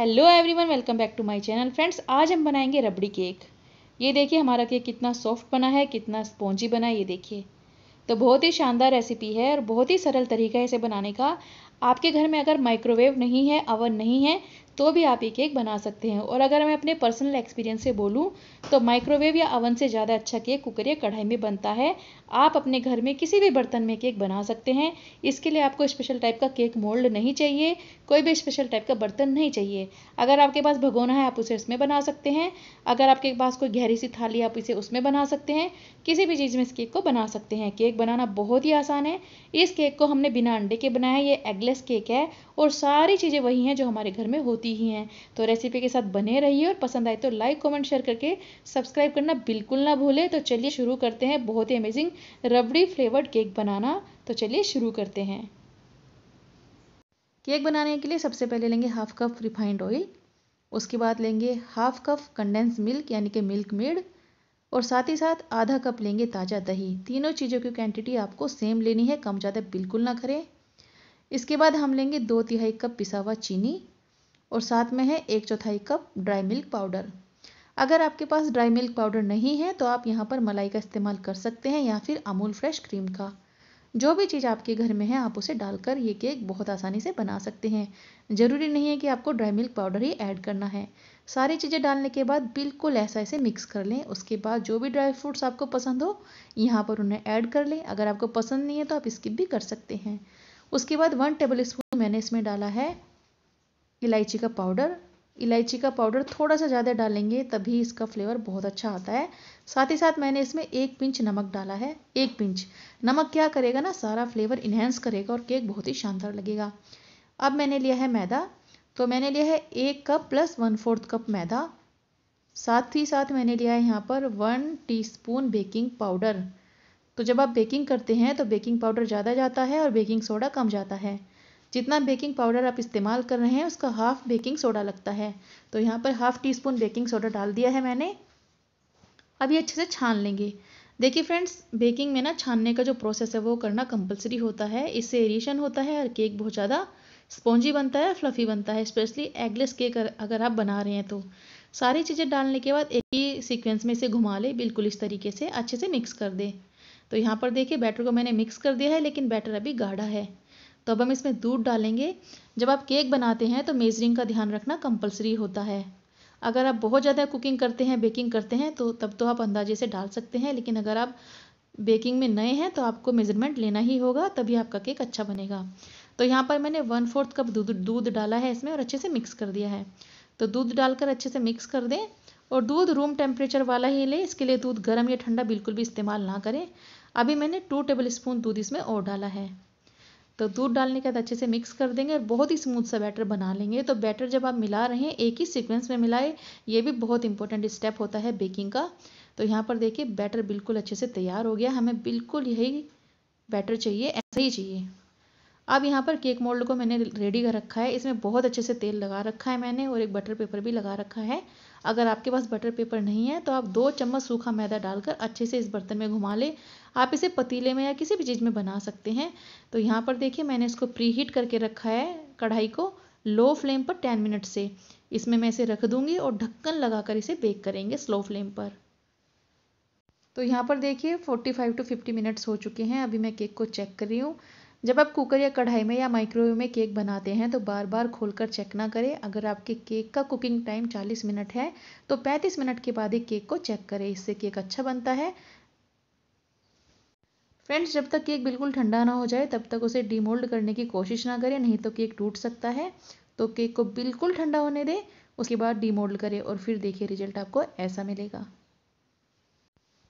hello everyone welcome back to my channel friends आज हम बनाएंगे रबड़ी केक ये देखिए हमारा केक कितना सॉफ्ट बना है कितना स्पॉन्जी बना है ये देखिए तो बहुत ही शानदार रेसिपी है और बहुत ही सरल तरीका है इसे बनाने का आपके घर में अगर माइक्रोवेव नहीं है अवन नहीं है तो भी आप ये केक बना सकते हैं और अगर मैं अपने पर्सनल एक्सपीरियंस से बोलूँ तो माइक्रोवेव या अवन से ज़्यादा अच्छा केक कुकर या कढ़ाई में बनता है आप अपने घर में किसी भी बर्तन में केक बना सकते हैं इसके लिए आपको स्पेशल टाइप का केक मोल्ड नहीं चाहिए कोई भी स्पेशल टाइप का बर्तन नहीं चाहिए अगर आपके पास भगोना है आप उसे इसमें बना सकते हैं अगर आपके पास कोई गहरी सी थाली आप इसे उसमें बना सकते हैं किसी भी चीज़ में इस केक को बना सकते हैं केक बनाना बहुत ही आसान है इस केक को हमने बिना अंडे के बनाया ये एगलेस केक है और सारी चीज़ें वही हैं जो हमारे घर में होती की ही हैं तो रेसिपी के साथ बने रहिए और पसंद आए तो लाइक कमेंट शेयर करके सब्सक्राइब करना बिल्कुल ना भूले तो चलिए शुरू करते हैं बहुत ही अमेजिंग रबड़ी फ्लेवर्ड केक बनाना तो चलिए शुरू करते हैं केक बनाने के लिए सबसे पहले लेंगे हाफ कप रिफाइंड ऑयल उसके बाद लेंगे हाफ कप कंडेंस मिल्क यानी कि मिल्क मेड और साथ ही साथ आधा कप लेंगे ताज़ा दही तीनों चीज़ों की क्वांटिटी आपको सेम लेनी है कम ज़्यादा बिल्कुल ना करें इसके बाद हम लेंगे दो तिहाई कप पिसा हुआ चीनी और साथ में है एक चौथाई कप ड्राई मिल्क पाउडर अगर आपके पास ड्राई मिल्क पाउडर नहीं है तो आप यहाँ पर मलाई का इस्तेमाल कर सकते हैं या फिर अमूल फ्रेश क्रीम का जो भी चीज़ आपके घर में है आप उसे डालकर ये केक बहुत आसानी से बना सकते हैं ज़रूरी नहीं है कि आपको ड्राई मिल्क पाउडर ही ऐड करना है सारी चीज़ें डालने के बाद बिल्कुल ऐसा ऐसे मिक्स कर लें उसके बाद जो भी ड्राई फ्रूट्स आपको पसंद हो यहाँ पर उन्हें ऐड कर लें अगर आपको पसंद नहीं है तो आप स्किप भी कर सकते हैं उसके बाद वन टेबल स्पून मैंने इसमें डाला है इलायची का पाउडर इलायची का पाउडर थोड़ा सा ज़्यादा डालेंगे तभी इसका फ्लेवर बहुत अच्छा आता है साथ ही साथ मैंने इसमें एक पिंच नमक डाला है एक पिंच नमक क्या करेगा ना सारा फ्लेवर इन्हेंस करेगा और केक बहुत ही शानदार लगेगा अब मैंने लिया है मैदा तो मैंने लिया है एक cup plus one fourth cup मैदा साथ ही साथ मैंने लिया है यहाँ पर वन टी बेकिंग पाउडर तो जब आप बेकिंग करते हैं तो बेकिंग पाउडर ज़्यादा जाता है और बेकिंग सोडा कम जाता है जितना बेकिंग पाउडर आप इस्तेमाल कर रहे हैं उसका हाफ बेकिंग सोडा लगता है तो यहाँ पर half teaspoon baking soda डाल दिया है मैंने अब ये अच्छे से छान लेंगे देखिए फ्रेंड्स बेकिंग में ना छानने का जो प्रोसेस है वो करना कंपलसरी होता है इससे एरिएशन होता है और केक बहुत ज़्यादा स्पॉन्जी बनता है फ्लफ़ी बनता है स्पेशली एगलेस केक अगर आप बना रहे हैं तो सारी चीज़ें डालने के बाद एक ही सीक्वेंस में इसे घुमा ले बिल्कुल इस तरीके से अच्छे से मिक्स कर दे तो यहाँ पर देखिए बैटर को मैंने मिक्स कर दिया है लेकिन बैटर अभी गाढ़ा है तो अब हम इसमें दूध डालेंगे जब आप केक बनाते हैं तो मेजरिंग का ध्यान रखना कंपलसरी होता है अगर आप बहुत ज़्यादा कुकिंग करते हैं बेकिंग करते हैं तो तब तो आप अंदाजे से डाल सकते हैं लेकिन अगर आप बेकिंग में नए हैं तो आपको मेजरमेंट लेना ही होगा तभी आपका केक अच्छा बनेगा तो यहाँ पर मैंने वन फोर्थ कप दूध दूध डाला है इसमें और अच्छे से मिक्स कर दिया है तो दूध डालकर अच्छे से मिक्स कर दें और दूध रूम टेम्परेचर वाला ही लें इसके लिए दूध गर्म या ठंडा बिल्कुल भी इस्तेमाल ना करें अभी मैंने टू टेबल स्पून दूध इसमें और डाला है तो दूध डालने के बाद अच्छे से मिक्स कर देंगे और बहुत ही स्मूथ सा बैटर बना लेंगे तो बैटर जब आप मिला रहे हैं एक ही सीक्वेंस में मिलाए ये भी बहुत इंपॉर्टेंट स्टेप होता है बेकिंग का तो यहाँ पर देखिए बैटर बिल्कुल अच्छे से तैयार हो गया हमें बिल्कुल यही बैटर चाहिए ऐसा ही चाहिए अब यहाँ पर केक मोल्ड को मैंने रेडी कर रखा है इसमें बहुत अच्छे से तेल लगा रखा है मैंने और एक बटर पेपर भी लगा रखा है अगर आपके पास बटर पेपर नहीं है तो आप दो चम्मच सूखा मैदा डालकर अच्छे से इस बर्तन में घुमा लें आप इसे पतीले में या किसी भी चीज़ में बना सकते हैं तो यहाँ पर देखिए मैंने इसको प्री हीट करके रखा है कढ़ाई को लो फ्लेम पर टेन मिनट से इसमें मैं इसे रख दूंगी और ढक्कन लगाकर इसे बेक करेंगे स्लो फ्लेम पर तो यहाँ पर देखिए 45 टू फिफ्टी मिनट्स हो चुके हैं अभी मैं केक को चेक कर रही हूँ जब आप कुकर या कढ़ाई में या माइक्रोवेव में केक बनाते हैं तो बार बार खोलकर चेक ना करें अगर आपके केक का कुकिंग टाइम 40 मिनट है तो 35 मिनट के बाद ही केक को चेक करें इससे केक अच्छा बनता है फ्रेंड्स जब तक केक बिल्कुल ठंडा ना हो जाए तब तक उसे डीमोल्ड करने की कोशिश ना करें नहीं तो केक टूट सकता है तो केक को बिल्कुल ठंडा होने दें उसके बाद डीमोल्ड करें और फिर देखिए रिजल्ट आपको ऐसा मिलेगा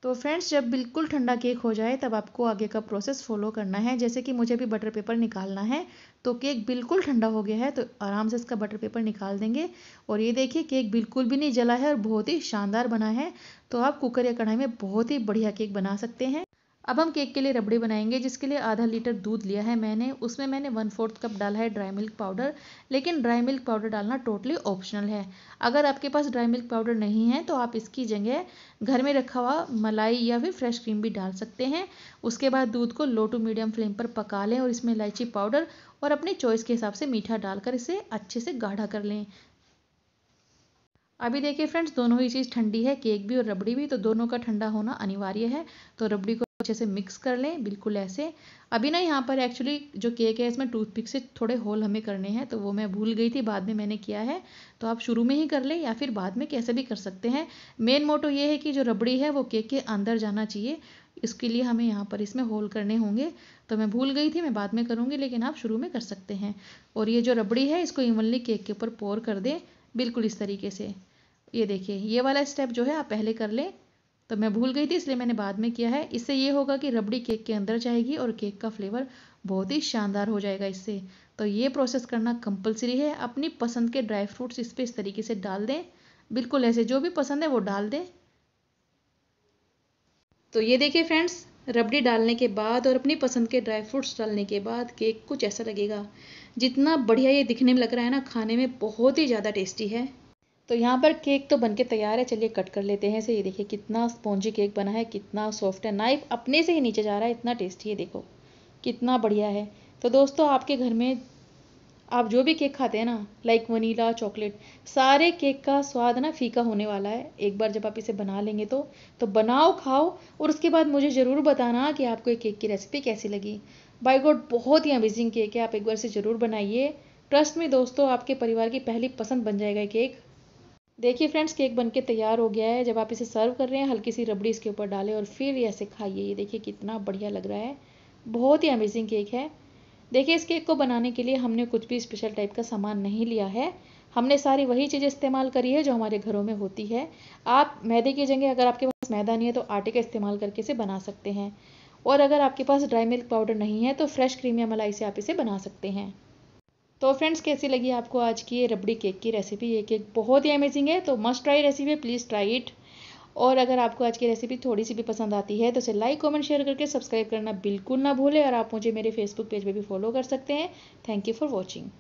तो फ्रेंड्स जब बिल्कुल ठंडा केक हो जाए तब आपको आगे का प्रोसेस फॉलो करना है जैसे कि मुझे भी बटर पेपर निकालना है तो केक बिल्कुल ठंडा हो गया है तो आराम से इसका बटर पेपर निकाल देंगे और ये देखिए केक बिल्कुल भी नहीं जला है और बहुत ही शानदार बना है तो आप कुकर या कढ़ाई में बहुत ही बढ़िया केक बना सकते हैं अब हम केक के लिए रबड़ी बनाएंगे जिसके लिए आधा लीटर दूध लिया है मैंने उसमें मैंने वन फोर्थ कप डाला है ड्राई मिल्क पाउडर लेकिन ड्राई मिल्क पाउडर डालना टोटली ऑप्शनल है अगर आपके पास ड्राई मिल्क पाउडर नहीं है तो आप इसकी जगह घर में रखा हुआ मलाई या फिर फ्रेश क्रीम भी डाल सकते हैं उसके बाद दूध को लो टू मीडियम फ्लेम पर पका लें और इसमें इलायची पाउडर और अपने चॉइस के हिसाब से मीठा डालकर इसे अच्छे से गाढ़ा कर लें अभी देखिए फ्रेंड्स दोनों ही चीज़ ठंडी है केक भी और रबड़ी भी तो दोनों का ठंडा होना अनिवार्य है तो रबड़ी को अच्छे से मिक्स कर लें बिल्कुल ऐसे अभी ना यहाँ पर एक्चुअली जो केक है इसमें टूथपिक से थोड़े होल हमें करने हैं तो वो मैं भूल गई थी बाद में मैंने किया है तो आप शुरू में ही कर लें या फिर बाद में कैसे भी कर सकते हैं मेन मोटो ये है कि जो रबड़ी है वो केक के अंदर जाना चाहिए इसके लिए हमें यहाँ पर इसमें होल करने होंगे तो मैं भूल गई थी मैं बाद में करूँगी लेकिन आप शुरू में कर सकते हैं और ये जो रबड़ी है इसको इवनली केक के ऊपर पोर कर दें बिल्कुल इस तरीके से ये देखिए ये वाला स्टेप जो है आप पहले कर लें तो मैं भूल गई थी इसलिए मैंने बाद में किया है इससे ये होगा कि रबड़ी केक के अंदर जाएगी और केक का फ्लेवर बहुत ही शानदार हो जाएगा इससे तो ये प्रोसेस करना कंपलसरी है अपनी पसंद के ड्राई फ्रूट्स इस पर इस तरीके से डाल दें बिल्कुल ऐसे जो भी पसंद है वो डाल दें तो ये देखिए फ्रेंड्स रबड़ी डालने के बाद और अपनी पसंद के ड्राई फ्रूट्स डालने के बाद केक कुछ ऐसा लगेगा जितना बढ़िया ये दिखने में लग रहा है ना खाने में बहुत ही ज़्यादा टेस्टी है तो यहाँ पर केक तो बनके तैयार है चलिए कट कर लेते हैं इसे ये देखिए कितना स्पॉन्जी केक बना है कितना सॉफ्ट है नाइफ अपने से ही नीचे जा रहा है इतना टेस्टी है देखो कितना बढ़िया है तो दोस्तों आपके घर में आप जो भी केक खाते हैं ना लाइक वनीला चॉकलेट सारे केक का स्वाद ना फीका होने वाला है एक बार जब आप इसे बना लेंगे तो तो बनाओ खाओ और उसके बाद मुझे ज़रूर बताना कि आपको ये केक की रेसिपी कैसी लगी बाय गॉड बहुत ही अमेजिंग केक है आप एक बार से ज़रूर बनाइए ट्रस्ट में दोस्तों आपके परिवार की पहली पसंद बन जाएगा केक देखिए फ्रेंड्स केक बनके तैयार हो गया है जब आप इसे सर्व कर रहे हैं हल्की सी रबड़ी इसके ऊपर डालें और फिर ऐसे खाइए ये देखिए कितना बढ़िया लग रहा है बहुत ही अमेजिंग केक है देखिए इस केक को बनाने के लिए हमने कुछ भी स्पेशल टाइप का सामान नहीं लिया है हमने सारी वही चीज़ें इस्तेमाल करी है जो हमारे घरों में होती है आप मैदे की जगह अगर आपके पास मैदा नहीं है तो आटे का इस्तेमाल करके इसे बना सकते हैं और अगर आपके पास ड्राई मिल्क पाउडर नहीं है तो फ्रेश क्रीम या मलाई से आप इसे बना सकते हैं तो फ्रेंड्स कैसी लगी आपको आज की ये रबड़ी केक की रेसिपी ये केक बहुत ही अमेजिंग है तो मस्ट ट्राई रेसिपी है प्लीज़ ट्राई इट और अगर आपको आज की रेसिपी थोड़ी सी भी पसंद आती है तो इसे लाइक कमेंट शेयर करके सब्सक्राइब करना बिल्कुल ना भूलें और आप मुझे मेरे फेसबुक पेज पे भी फॉलो कर सकते हैं थैंक यू फॉर वॉचिंग